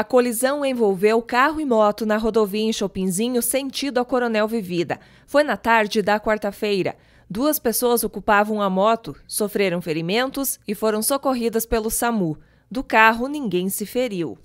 A colisão envolveu carro e moto na rodovia em Chopinzinho, sentido a Coronel Vivida. Foi na tarde da quarta-feira. Duas pessoas ocupavam a moto, sofreram ferimentos e foram socorridas pelo SAMU. Do carro, ninguém se feriu.